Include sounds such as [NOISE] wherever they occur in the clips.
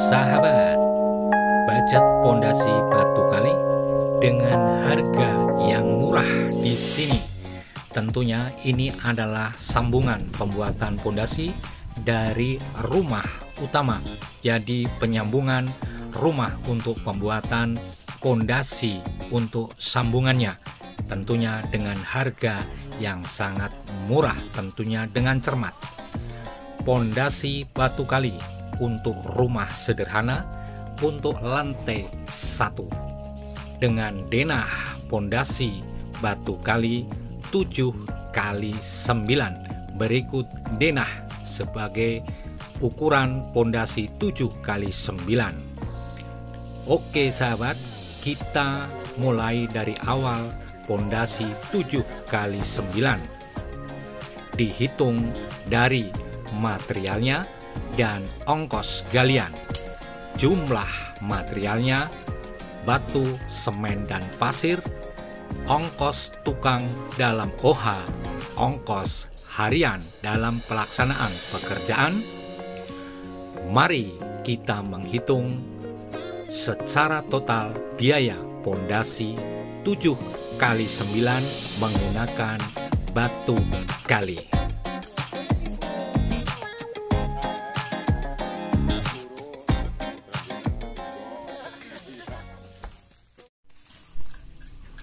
Sahabat, budget pondasi batu kali dengan harga yang murah di sini. Tentunya ini adalah sambungan pembuatan pondasi dari rumah utama. Jadi penyambungan rumah untuk pembuatan pondasi untuk sambungannya. Tentunya dengan harga yang sangat murah, tentunya dengan cermat. Pondasi batu kali untuk rumah sederhana untuk lantai satu dengan denah pondasi batu kali 7 kali 9 berikut denah sebagai ukuran pondasi 7 kali 9 Oke sahabat kita mulai dari awal pondasi 7 kali 9 dihitung dari materialnya dan ongkos galian. Jumlah materialnya batu, semen, dan pasir, ongkos tukang dalam OH, ongkos harian dalam pelaksanaan pekerjaan. Mari kita menghitung secara total biaya pondasi 7 kali 9 menggunakan batu kali.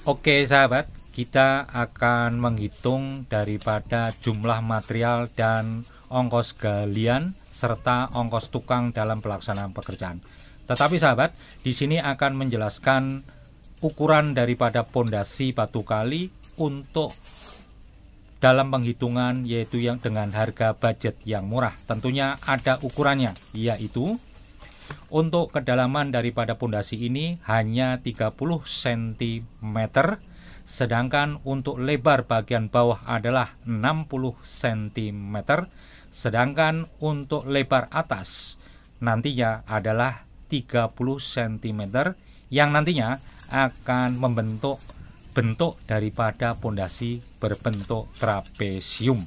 Oke sahabat, kita akan menghitung daripada jumlah material dan ongkos galian serta ongkos tukang dalam pelaksanaan pekerjaan. Tetapi sahabat, di sini akan menjelaskan ukuran daripada pondasi batu kali untuk dalam penghitungan yaitu yang dengan harga budget yang murah. Tentunya ada ukurannya, yaitu untuk kedalaman daripada pondasi ini hanya 30 cm, sedangkan untuk lebar bagian bawah adalah 60 cm, sedangkan untuk lebar atas nantinya adalah 30 cm yang nantinya akan membentuk bentuk daripada pondasi berbentuk trapesium.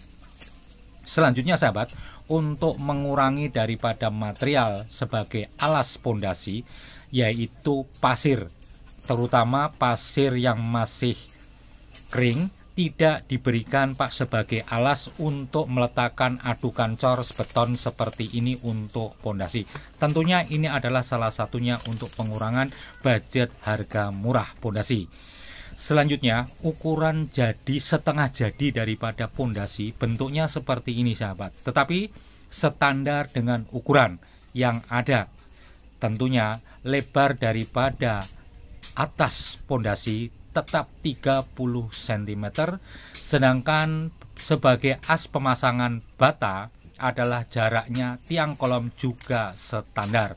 Selanjutnya sahabat, untuk mengurangi daripada material sebagai alas pondasi yaitu pasir terutama pasir yang masih kering tidak diberikan Pak sebagai alas untuk meletakkan adukan cor beton seperti ini untuk pondasi. Tentunya ini adalah salah satunya untuk pengurangan budget harga murah pondasi. Selanjutnya, ukuran jadi setengah jadi daripada pondasi bentuknya seperti ini sahabat. Tetapi standar dengan ukuran yang ada. Tentunya lebar daripada atas pondasi tetap 30 cm, sedangkan sebagai as pemasangan bata adalah jaraknya tiang kolom juga standar.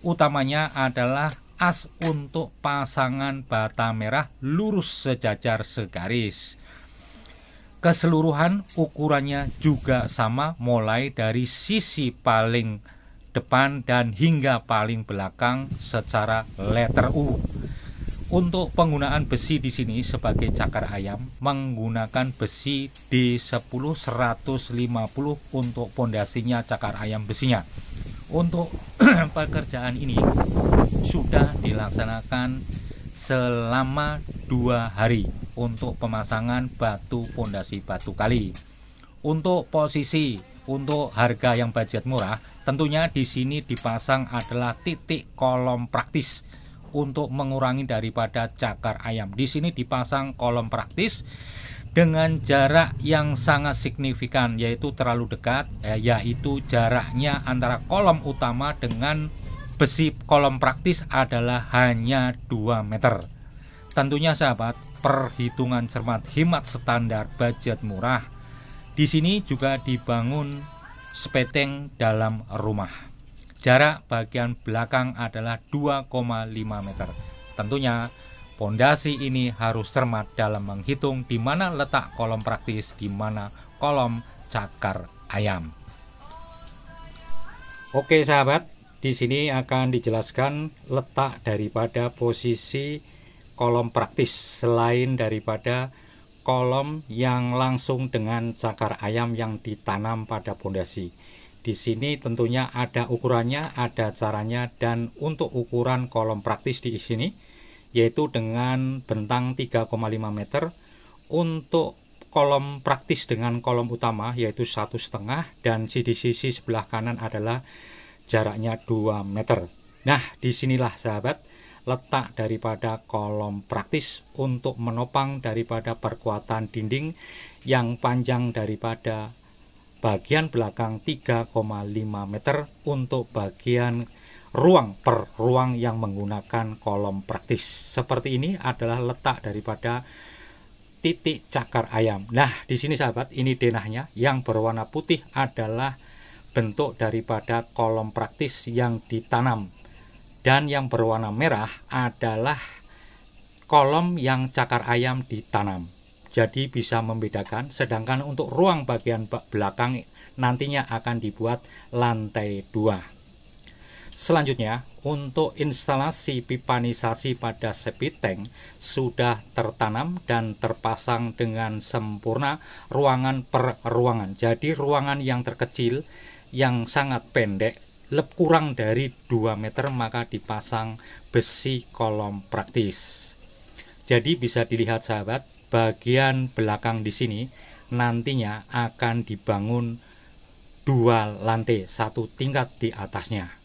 Utamanya adalah as untuk pasangan bata merah lurus sejajar segaris. Keseluruhan ukurannya juga sama mulai dari sisi paling depan dan hingga paling belakang secara letter U. Untuk penggunaan besi di sini sebagai cakar ayam menggunakan besi D10 150 untuk pondasinya cakar ayam besinya. Untuk [CLEARS THROAT] pekerjaan ini sudah dilaksanakan selama dua hari untuk pemasangan batu pondasi batu kali. Untuk posisi untuk harga yang budget murah, tentunya di sini dipasang adalah titik kolom praktis untuk mengurangi daripada cakar ayam. Di sini dipasang kolom praktis dengan jarak yang sangat signifikan yaitu terlalu dekat ya, yaitu jaraknya antara kolom utama dengan besi kolom praktis adalah hanya 2 meter tentunya sahabat perhitungan cermat hemat standar budget murah di sini juga dibangun sepeteng dalam rumah jarak bagian belakang adalah 2,5 meter tentunya Pondasi ini harus cermat dalam menghitung di mana letak kolom praktis, di mana kolom cakar ayam. Oke sahabat, di sini akan dijelaskan letak daripada posisi kolom praktis selain daripada kolom yang langsung dengan cakar ayam yang ditanam pada pondasi. Di sini tentunya ada ukurannya, ada caranya dan untuk ukuran kolom praktis di sini yaitu dengan bentang 3,5 meter untuk kolom praktis dengan kolom utama yaitu satu setengah dan di sisi sebelah kanan adalah jaraknya 2 meter. Nah, disinilah sahabat letak daripada kolom praktis untuk menopang daripada perkuatan dinding yang panjang daripada bagian belakang 3,5 meter untuk bagian ruang per ruang yang menggunakan kolom praktis. Seperti ini adalah letak daripada titik cakar ayam. Nah, di sini sahabat, ini denahnya yang berwarna putih adalah bentuk daripada kolom praktis yang ditanam. Dan yang berwarna merah adalah kolom yang cakar ayam ditanam. Jadi bisa membedakan, sedangkan untuk ruang bagian belakang nantinya akan dibuat lantai 2. Selanjutnya, untuk instalasi pipanisasi pada septic tank sudah tertanam dan terpasang dengan sempurna ruangan per ruangan. Jadi ruangan yang terkecil yang sangat pendek lebih kurang dari 2 meter maka dipasang besi kolom praktis. Jadi bisa dilihat sahabat, bagian belakang di sini nantinya akan dibangun dua lantai, satu tingkat di atasnya.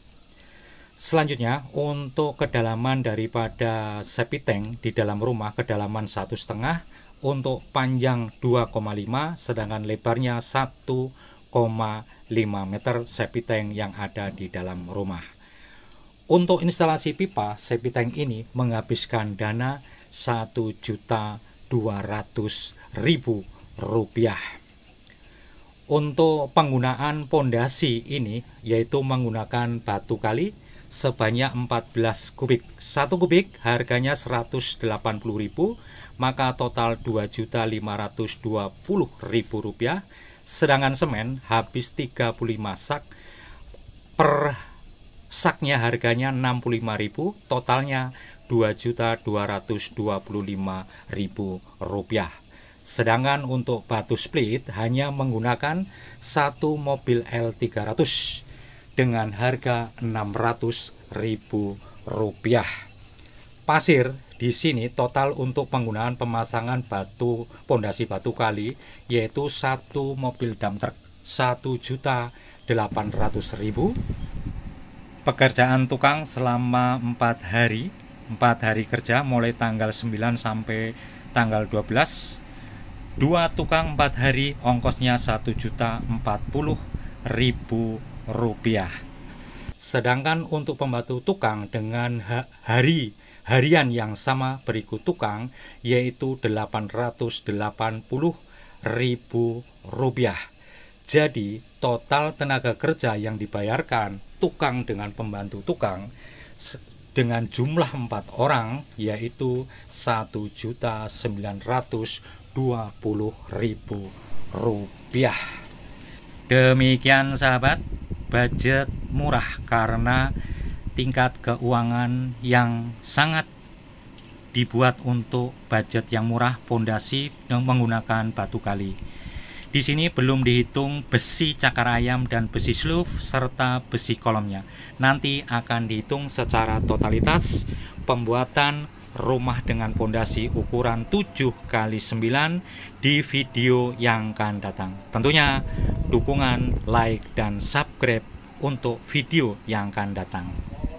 Selanjutnya, untuk kedalaman daripada septic tank di dalam rumah kedalaman satu setengah untuk panjang 2,5 sedangkan lebarnya 1,5 meter septic tank yang ada di dalam rumah. Untuk instalasi pipa septic tank ini menghabiskan dana satu juta dua ratus ribu rupiah untuk penggunaan pondasi ini yaitu menggunakan batu kali sebanyak 14 kubik. 1 kubik harganya 180.000, maka total 2.520.000 rupiah. Sedangkan semen habis 35 sak per saknya harganya 65.000, totalnya 2.225.000 rupiah. Sedangkan untuk batu split hanya menggunakan satu mobil L300 dengan harga Rp600.000. Pasir di sini total untuk penggunaan pemasangan batu pondasi batu kali yaitu satu mobil dam truk 1 juta pekerjaan tukang selama 4 hari 4 hari kerja mulai tanggal 9 sampai tanggal 12 2 tukang 4 hari ongkosnya 1 juta 40 ribu rupiah. Sedangkan untuk pembantu tukang dengan hari harian yang sama berikut tukang yaitu 880 ribu rupiah. Jadi total tenaga kerja yang dibayarkan tukang dengan pembantu tukang dengan jumlah empat orang yaitu 1.920.000 rupiah. Demikian sahabat budget murah karena tingkat keuangan yang sangat dibuat untuk budget yang murah pondasi menggunakan batu kali. Di sini belum dihitung besi cakar ayam dan besi sluf serta besi kolomnya. Nanti akan dihitung secara totalitas pembuatan rumah dengan pondasi ukuran 7 kali 9 di video yang akan datang. Tentunya dukungan like dan subscribe untuk video yang akan datang.